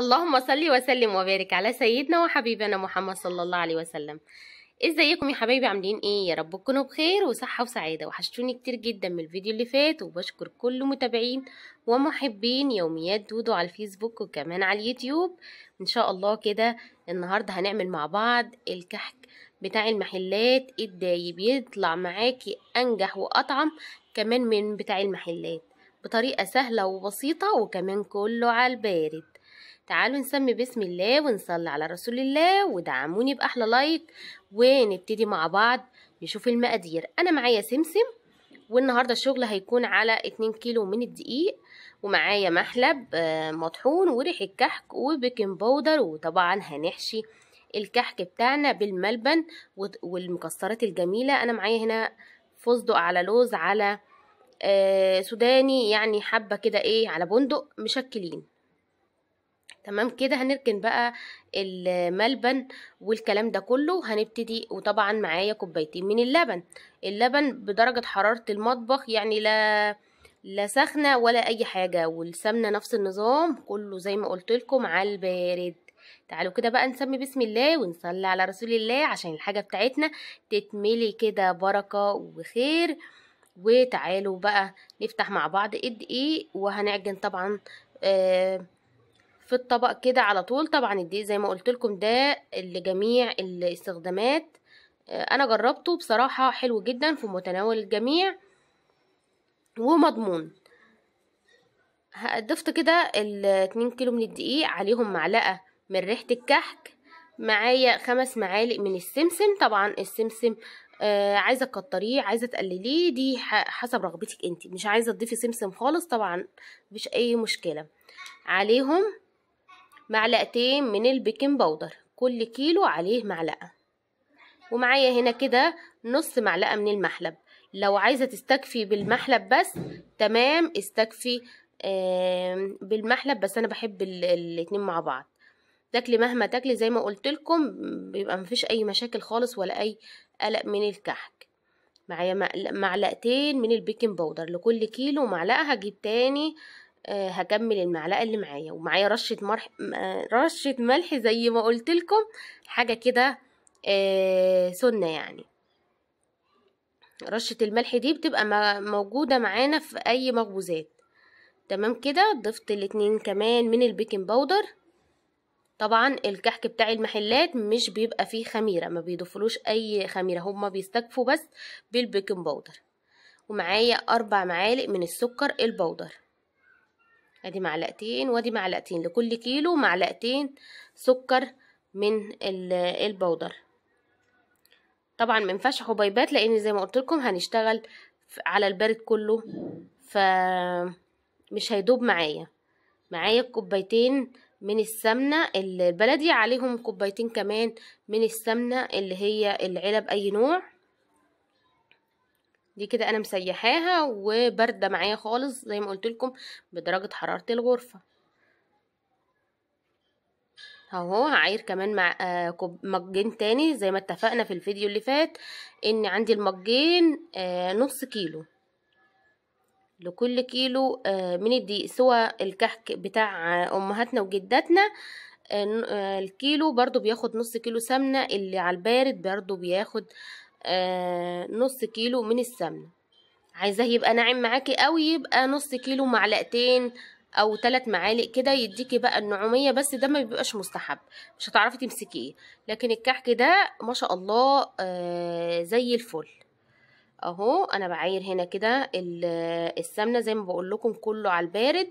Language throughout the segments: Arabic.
اللهم صل وسلم وبارك على سيدنا وحبيبنا محمد صلى الله عليه وسلم ازيكم يا حبايبي عاملين ايه يا رب تكونوا بخير وصحه وسعاده وحشتوني كتير جدا من الفيديو اللي فات وبشكر كل متابعين ومحبين يوميات دودو على الفيسبوك وكمان على اليوتيوب ان شاء الله كده النهارده هنعمل مع بعض الكحك بتاع المحلات الدايب بيطلع معاكي انجح واطعم كمان من بتاع المحلات بطريقه سهله وبسيطه وكمان كله على البارد تعالوا نسمي بسم الله ونصلي على رسول الله ودعموني بأحلى لايك ونبتدي مع بعض نشوف المقادير أنا معايا سمسم والنهاردة الشغل هيكون على 2 كيلو من الدقيق ومعايا محلب آه، مطحون وريح الكحك وبيكنج باودر وطبعا هنحشي الكحك بتاعنا بالملبن والمكسرات الجميلة أنا معايا هنا فستق على لوز على آه، سوداني يعني حبة كده ايه على بندق مشكلين تمام كده هنركن بقى الملبن والكلام ده كله هنبتدي وطبعا معايا كوبايتين من اللبن اللبن بدرجة حرارة المطبخ يعني لا لا سخنة ولا اي حاجة والسمنة نفس النظام كله زي ما قلت لكم على البارد تعالوا كده بقى نسمي بسم الله ونصلي على رسول الله عشان الحاجة بتاعتنا تتملي كده بركة وخير وتعالوا بقى نفتح مع بعض قد ايه وهنعجن طبعا آه في الطبق كده على طول طبعا الدقيق زي ما قلت لكم ده لجميع الاستخدامات آه، انا جربته بصراحة حلو جدا في متناول الجميع ومضمون ضفت كده الاتنين كيلو من الدقيق عليهم معلقة من ريحة الكحك معايا خمس معالق من السمسم طبعا السمسم آه عايزه تكتريه عايزه تقلليه دي حسب رغبتك انت مش عايزه تضيفي سمسم خالص طبعا مفيش اي مشكله عليهم معلقتين من البيكنج بودر كل كيلو عليه معلقة ومعايا هنا كده نص معلقة من المحلب لو عايزة تستكفي بالمحلب بس تمام استكفي بالمحلب بس انا بحب الاتنين مع بعض تاكلي مهما تاكلي زي ما قلت لكم بيبقى مفيش اي مشاكل خالص ولا اي قلق من الكحك معايا معلقتين من البيكنج بودر لكل كيلو معلقه هجيب تاني آه، هكمل المعلقة اللي معايا ومعايا رشة مرح آه، رشة ملح زي ما قلت لكم حاجة كده آه، سنة يعني رشة الملح دي بتبقى موجودة معانا في أي مخبوزات تمام كده ضفت الاتنين كمان من البيكنج باودر طبعا الكحك بتاع المحلات مش بيبقى فيه خميرة ما بيضفلوش أي خميرة هما بيستكفوا بس بالبيكنج باودر ومعايا أربع معالق من السكر البودر ادي معلقتين وادي معلقتين لكل كيلو معلقتين سكر من البودر طبعا ما ينفعش حبيبات لان زي ما قلت لكم هنشتغل على البرد كله فمش هيدوب معايا معايا كوبايتين من السمنة البلدي عليهم كوبايتين كمان من السمنة اللي هي العلب أي نوع دي كده انا مسيحاها وبارده معايا خالص زي ما قلت لكم بدرجه حراره الغرفه اهو هعاير كمان مع آه، مجين تاني زي ما اتفقنا في الفيديو اللي فات ان عندي المجين آه، نص كيلو لكل كيلو آه، من الدقيق سوى الكحك بتاع امهاتنا وجداتنا الكيلو برضو بياخد نص كيلو سمنه اللي على البارد برضو بياخد آه، نص كيلو من السمنة عايزاه يبقى ناعم معاكي او يبقى نص كيلو معلقتين او ثلاث معالق كده يديكي بقى النعوميه بس ده ما بيبقاش مستحب مش هتعرفي تمسكيه لكن الكحك ده ما شاء الله آه، زي الفل اهو انا بعاير هنا كده السمنه زي ما بقول لكم كله على البارد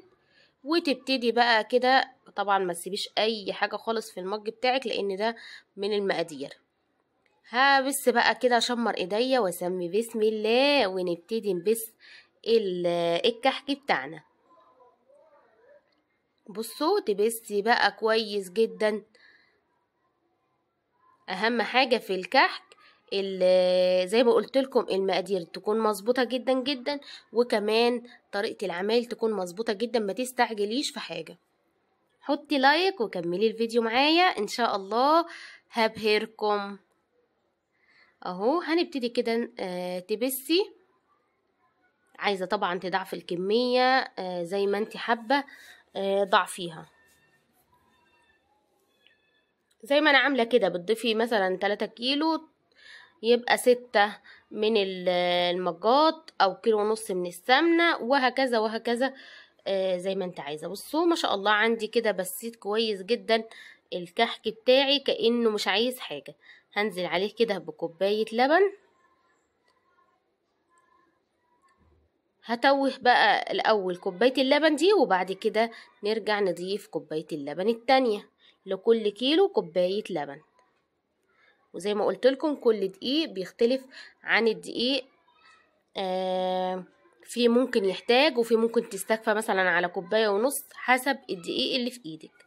وتبتدي بقى كده طبعا ما تسيبيش اي حاجه خالص في المج بتاعك لان ده من المقادير هبس بقى كده اشمر ايديا واسمي بسم الله ونبتدي نبس الكحك بتاعنا بصوا تبسي بقى كويس جدا اهم حاجة في الكحك زي ما قلت لكم المقادير تكون مظبوطة جدا جدا وكمان طريقة العمل تكون مظبوطة جدا ما تستعجليش في حاجة حطي لايك وكملي الفيديو معايا ان شاء الله هبهركم اهو هنبتدي كده آه، تبسي عايزة طبعا تضعف الكمية آه، زي ما انت حابة آه، ضعفيها زي ما انا عاملة كده بتضيفي مثلا 3 كيلو يبقى ستة من المجات او كيلو ونص من السمنة وهكذا وهكذا زي ما انت عايزة بصوا ما شاء الله عندي كده بسيت كويس جدا الكحك بتاعي كأنه مش عايز حاجة هنزل عليه كده بكوباية لبن هتوه بقى الأول كوباية اللبن دي وبعد كده نرجع نضيف كوباية اللبن التانية لكل كيلو كوباية لبن وزي ما قلت لكم كل دقيق بيختلف عن الدقيق آه في ممكن يحتاج وفي ممكن تستكفى مثلا على كوباية ونص حسب الدقيق اللي في ايدك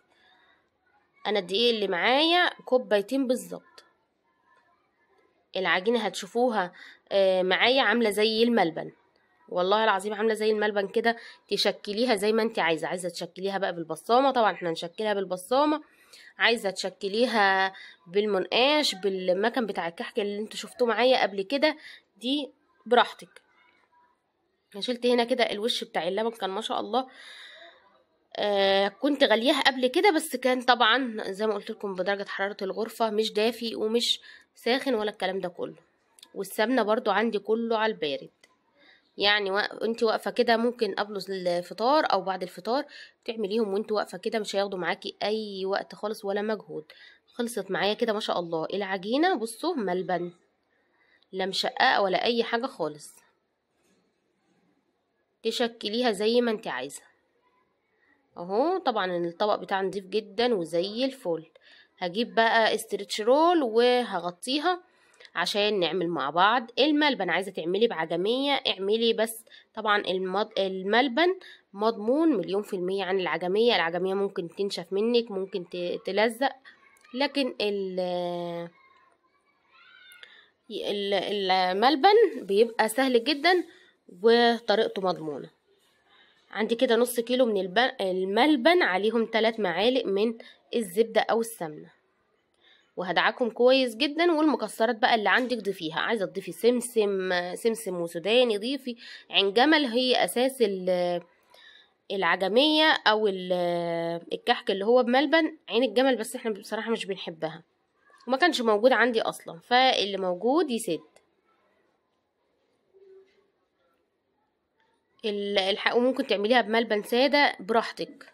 انا الدقيق اللي معايا كوبايتين بالظبط العجينة هتشوفوها آه، معايا عاملة زي الملبن والله العظيم عامله زي الملبن كده تشكليها زي ما انت عايزه عايزه تشكليها بقى بالبصامه طبعا احنا هنشكلها بالبصامه عايزه تشكليها بالمنقاش بالمكن بتاع الكحك اللي انتوا شفتوه معايا قبل كده دي براحتك شلت هنا كده الوش بتاع اللبن كان ما شاء الله آه كنت غلياها قبل كده بس كان طبعا زي ما قلت لكم بدرجه حراره الغرفه مش دافي ومش ساخن ولا الكلام ده كله والسمنه برضو عندي كله على البارد يعني وق... واقفه كده ممكن قبل الفطار او بعد الفطار تعمليهم وانت واقفه كده مش هياخدوا معاكي اي وقت خالص ولا مجهود خلصت معايا كده ما شاء الله العجينه بصوا ملبن لا مشققه ولا اي حاجه خالص تشكليها زي ما انت عايزه اهو طبعا الطبق بتاعنا نضيف جدا وزي الفل هجيب بقى استرتش رول وهغطيها عشان نعمل مع بعض الملبن عايزه تعملي بعجميه اعملي بس طبعا المض... الملبن مضمون مليون في المية عن العجمية العجمية ممكن تنشف منك ممكن تلزق لكن ال الملبن بيبقى سهل جدا وطريقته مضمونة عندي كده نص كيلو من الملبن عليهم ثلاث معالق من الزبدة أو السمنة وهدعكم كويس جدا والمكسرات بقى اللي عندك ضيفيها عايزه تضيفي سمسم سمسم وسوداني ضيفي عين جمل هي اساس العجميه او الكحك اللي هو بملبن عين الجمل بس احنا بصراحه مش بنحبها وما كانش موجود عندي اصلا فاللي موجود يسد وممكن تعمليها بملبن سادة براحتك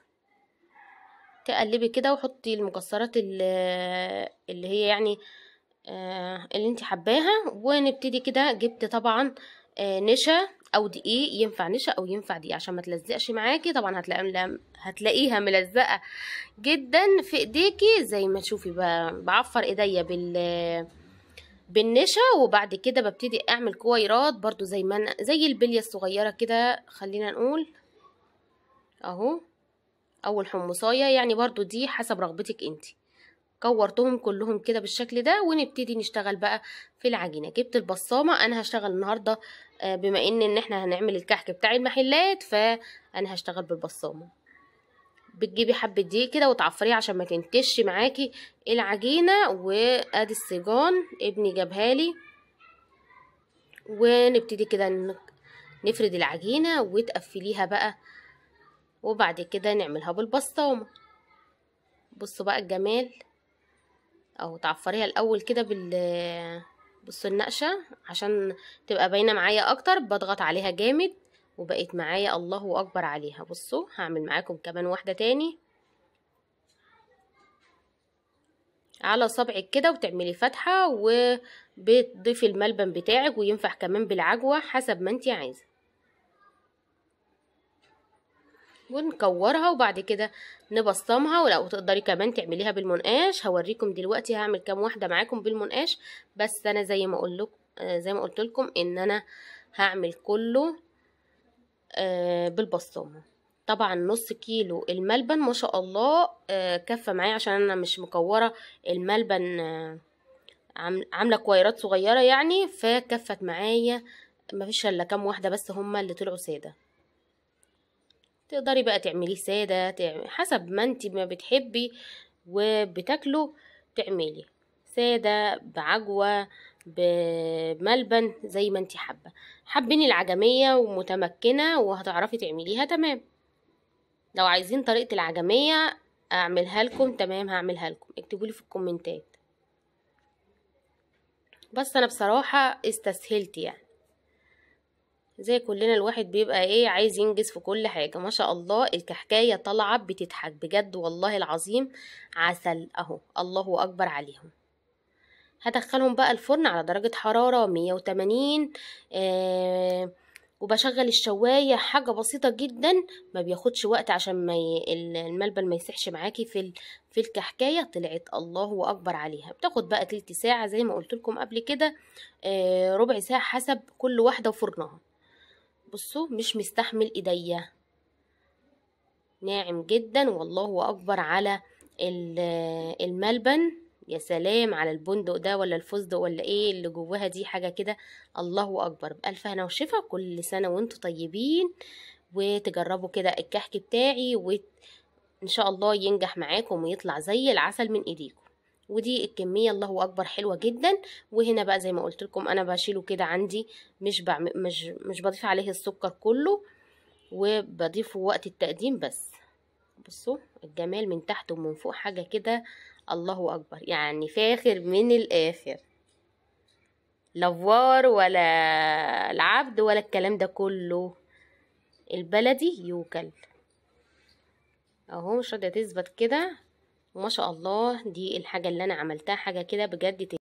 تقلبي كده وحطي المكسرات اللي هي يعني آه، اللي انت حباها ونبتدي كده جبت طبعا آه، نشا او دقيق ينفع نشا او ينفع دقيق عشان ما تلزقش معاكي طبعا هتلاقيها ملزقه جدا في ايديكي زي ما تشوفي بعفر ايديا بال بالنشا وبعد كده ببتدي اعمل كويرات برضو زي ما أنا زي البليه الصغيره كده خلينا نقول اهو اول حمصايه يعني برضو دي حسب رغبتك انت كورتهم كلهم كده بالشكل ده ونبتدي نشتغل بقى في العجينه جبت البصامه انا هشتغل النهارده آه، بما ان ان احنا هنعمل الكحك بتاع المحلات فانا هشتغل بالبصامه بتجيبي حبة دي كده وتعفريه عشان ما تنتش معاكي العجينة وادي السجان ابني جابها لي ونبتدي كده نفرد العجينة وتقفليها بقى وبعد كده نعملها بالبسطومة بصوا بقى الجمال او تعفريها الاول كده بال بصوا النقشة عشان تبقى باينة معايا اكتر بضغط عليها جامد وبقت معايا الله اكبر عليها بصوا هعمل معاكم كمان واحده تاني على صبعك كده وتعملي فتحه وبتضيفي الملبن بتاعك وينفع كمان بالعجوه حسب ما انت عايزه ونكورها وبعد كده نبصمها ولو تقدري كمان تعمليها بالمنقاش هوريكم دلوقتي هعمل كام واحده معاكم بالمنقاش بس انا زي ما اقول لكم زي ما قلت لكم ان انا هعمل كله آه، بالبصامة طبعا نص كيلو الملبن ما شاء الله آه، كفى معايا عشان انا مش مكوره الملبن آه، عامله كويرات صغيره يعني فكفت معايا مفيش الا كام واحده بس هما اللي طلعوا ساده تقدري بقى تعمليه ساده حسب ما انت ما بتحبي وبتاكله تعملي ساده بعجوه بملبن زي ما انت حابه حابين العجميه ومتمكنه وهتعرفي تعمليها تمام لو عايزين طريقه العجميه اعملها لكم تمام هعملها لكم اكتبوا لي في الكومنتات بس انا بصراحه استسهلت يعني زي كلنا الواحد بيبقى ايه عايز ينجز في كل حاجه ما شاء الله الكحكايه طالعه بتضحك بجد والله العظيم عسل اهو الله اكبر عليهم هدخلهم بقى الفرن على درجة حرارة 180 آه، وبشغل الشواية حاجة بسيطة جدا ما بياخدش وقت عشان ما ي... الملبن ما يسحش معاكي في في الكحكاية طلعت الله أكبر عليها بتاخد بقى تلت ساعة زي ما قلت لكم قبل كده آه، ربع ساعة حسب كل واحدة وفرنها بصوا مش مستحمل ايديا ناعم جدا والله أكبر على الملبن يا سلام على البندق ده ولا الفستق ولا ايه اللي جواها دي حاجه كده الله اكبر بالف هنا وشفا كل سنه وانتم طيبين وتجربوا كده الكحك بتاعي وان شاء الله ينجح معاكم ويطلع زي العسل من ايديكم ودي الكميه الله اكبر حلوه جدا وهنا بقى زي ما قلت لكم انا بشيله كده عندي مش مش مش بضيف عليه السكر كله وبضيفه وقت التقديم بس بصوا الجمال من تحت ومن فوق حاجة كده الله أكبر يعني فاخر من الآخر لفوار ولا العبد ولا الكلام ده كله البلدي يوكل اهو مش راضيه تثبت كده ما شاء الله دي الحاجه اللي انا عملتها حاجه كده بجد